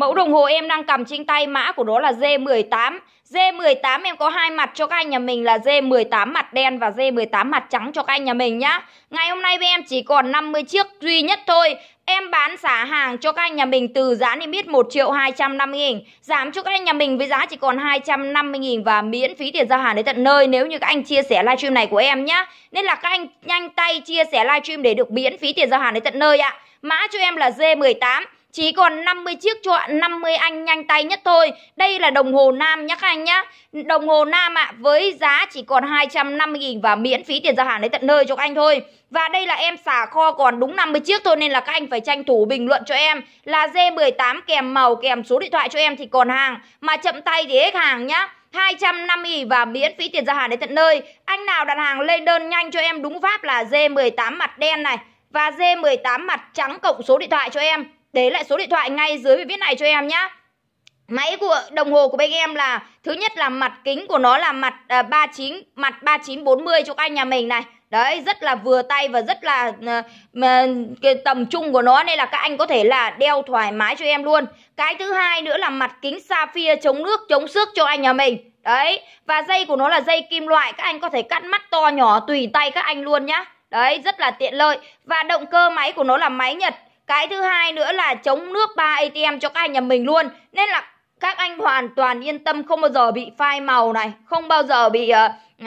Mẫu đồng hồ em đang cầm trên tay mã của nó là G18 G18 em có hai mặt cho các anh nhà mình là G18 mặt đen và G18 mặt trắng cho các anh nhà mình nhá Ngày hôm nay với em chỉ còn 50 chiếc duy nhất thôi Em bán xả hàng cho các anh nhà mình từ giá niêm yết 1 triệu 250 nghìn Giảm cho các anh nhà mình với giá chỉ còn 250 nghìn Và miễn phí tiền giao hàng đến tận nơi nếu như các anh chia sẻ livestream này của em nhá Nên là các anh nhanh tay chia sẻ livestream để được miễn phí tiền giao hàng đến tận nơi ạ Mã cho em là G18 chỉ còn 50 chiếc cho 50 anh nhanh tay nhất thôi. Đây là đồng hồ nam nhá các anh nhá. Đồng hồ nam ạ à, với giá chỉ còn 250 000 và miễn phí tiền giao hàng đến tận nơi cho các anh thôi. Và đây là em xả kho còn đúng 50 chiếc thôi nên là các anh phải tranh thủ bình luận cho em là D18 kèm màu kèm số điện thoại cho em thì còn hàng mà chậm tay thì hết hàng nhá. 250 và miễn phí tiền giao hàng đến tận nơi. Anh nào đặt hàng lên đơn nhanh cho em đúng pháp là D18 mặt đen này và D18 mặt trắng cộng số điện thoại cho em để lại số điện thoại ngay dưới bài viết này cho em nhé. Máy của đồng hồ của bên em là thứ nhất là mặt kính của nó là mặt à, 39 mặt 3940 cho các anh nhà mình này. Đấy, rất là vừa tay và rất là à, cái tầm trung của nó nên là các anh có thể là đeo thoải mái cho em luôn. Cái thứ hai nữa là mặt kính sapphire chống nước, chống xước cho anh nhà mình. Đấy, và dây của nó là dây kim loại, các anh có thể cắt mắt to nhỏ tùy tay các anh luôn nhá. Đấy, rất là tiện lợi. Và động cơ máy của nó là máy Nhật cái thứ hai nữa là chống nước 3 ATM cho các anh nhà mình luôn nên là các anh hoàn toàn yên tâm không bao giờ bị phai màu này không bao giờ bị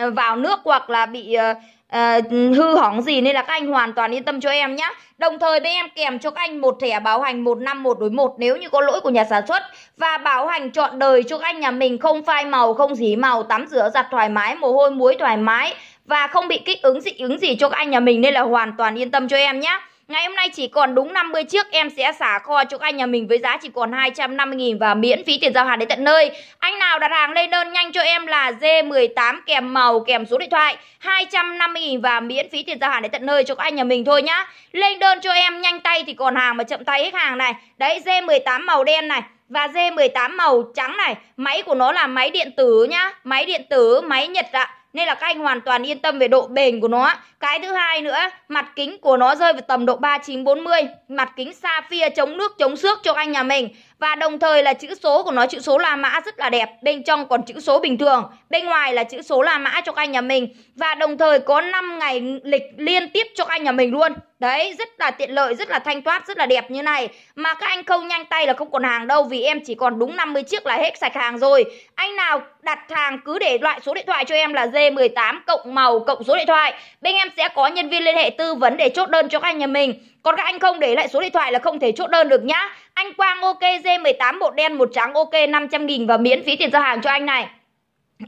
uh, vào nước hoặc là bị uh, uh, hư hỏng gì nên là các anh hoàn toàn yên tâm cho em nhé đồng thời bên em kèm cho các anh một thẻ bảo hành một năm một đối một nếu như có lỗi của nhà sản xuất và bảo hành trọn đời cho các anh nhà mình không phai màu không dí màu tắm rửa giặt thoải mái mồ hôi muối thoải mái và không bị kích ứng dị ứng gì cho các anh nhà mình nên là hoàn toàn yên tâm cho em nhé Ngày hôm nay chỉ còn đúng 50 chiếc em sẽ xả kho cho các anh nhà mình với giá chỉ còn 250.000 và miễn phí tiền giao hàng đến tận nơi. Anh nào đặt hàng lên đơn nhanh cho em là D18 kèm màu kèm số điện thoại 250.000 và miễn phí tiền giao hàng đến tận nơi cho các anh nhà mình thôi nhá. Lên đơn cho em nhanh tay thì còn hàng mà chậm tay hết hàng này. Đấy D18 màu đen này và D18 màu trắng này. Máy của nó là máy điện tử nhá, máy điện tử, máy Nhật ạ. À nên là các anh hoàn toàn yên tâm về độ bền của nó cái thứ hai nữa mặt kính của nó rơi vào tầm độ 3940 mặt kính sapphire chống nước chống xước cho anh nhà mình và đồng thời là chữ số của nó chữ số La Mã rất là đẹp Bên trong còn chữ số bình thường Bên ngoài là chữ số La Mã cho các anh nhà mình Và đồng thời có 5 ngày lịch liên tiếp cho các anh nhà mình luôn Đấy, rất là tiện lợi, rất là thanh thoát, rất là đẹp như này Mà các anh không nhanh tay là không còn hàng đâu Vì em chỉ còn đúng 50 chiếc là hết sạch hàng rồi Anh nào đặt hàng cứ để loại số điện thoại cho em là D18 cộng màu cộng số điện thoại Bên em sẽ có nhân viên liên hệ tư vấn để chốt đơn cho các anh nhà mình còn các anh không để lại số điện thoại là không thể chốt đơn được nhá. Anh Quang ok, G18 bộ đen, một trắng ok, 500 nghìn và miễn phí tiền giao hàng cho anh này.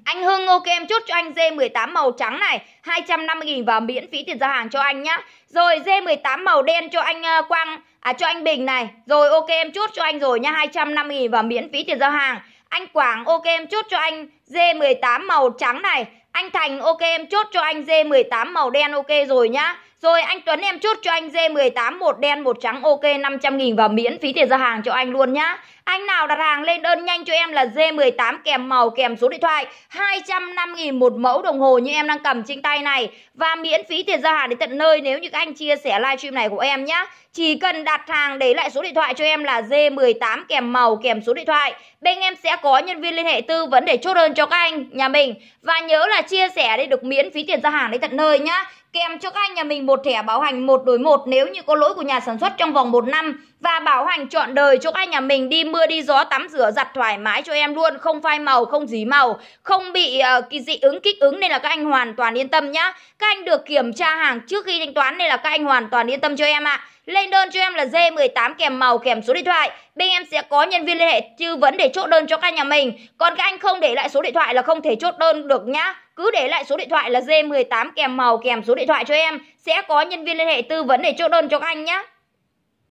Anh Hưng ok em chốt cho anh D18 màu trắng này 250 nghìn và miễn phí tiền giao hàng cho anh nhá Rồi D18 màu đen cho anh uh, Quang À cho anh Bình này Rồi ok em chốt cho anh rồi nhá 250 nghìn và miễn phí tiền giao hàng Anh Quảng ok em chốt cho anh D18 màu trắng này Anh Thành ok em chốt cho anh D18 màu đen ok rồi nhá rồi anh Tuấn em chốt cho anh D18 một đen một trắng ok 500 nghìn và miễn phí tiền ra hàng cho anh luôn nhá. Anh nào đặt hàng lên đơn nhanh cho em là D18 kèm màu kèm số điện thoại 205 nghìn một mẫu đồng hồ như em đang cầm trên tay này và miễn phí tiền ra hàng đến tận nơi nếu như các anh chia sẻ livestream này của em nhá. Chỉ cần đặt hàng để lại số điện thoại cho em là D18 kèm màu kèm số điện thoại. Bên em sẽ có nhân viên liên hệ tư vấn để chốt đơn cho các anh nhà mình và nhớ là chia sẻ để được miễn phí tiền ra hàng đến tận nơi nhá kèm cho các anh nhà mình một thẻ bảo hành một đổi một nếu như có lỗi của nhà sản xuất trong vòng 1 năm và bảo hành trọn đời cho các nhà mình đi mưa đi gió tắm rửa giặt thoải mái cho em luôn Không phai màu, không dí màu, không bị uh, dị ứng kích ứng nên là các anh hoàn toàn yên tâm nhá Các anh được kiểm tra hàng trước khi thanh toán nên là các anh hoàn toàn yên tâm cho em ạ à. Lên đơn cho em là D18 kèm màu kèm số điện thoại Bên em sẽ có nhân viên liên hệ tư vấn để chốt đơn cho các nhà mình Còn các anh không để lại số điện thoại là không thể chốt đơn được nhá Cứ để lại số điện thoại là D18 kèm màu kèm số điện thoại cho em Sẽ có nhân viên liên hệ tư vấn để chốt đơn cho các anh nhá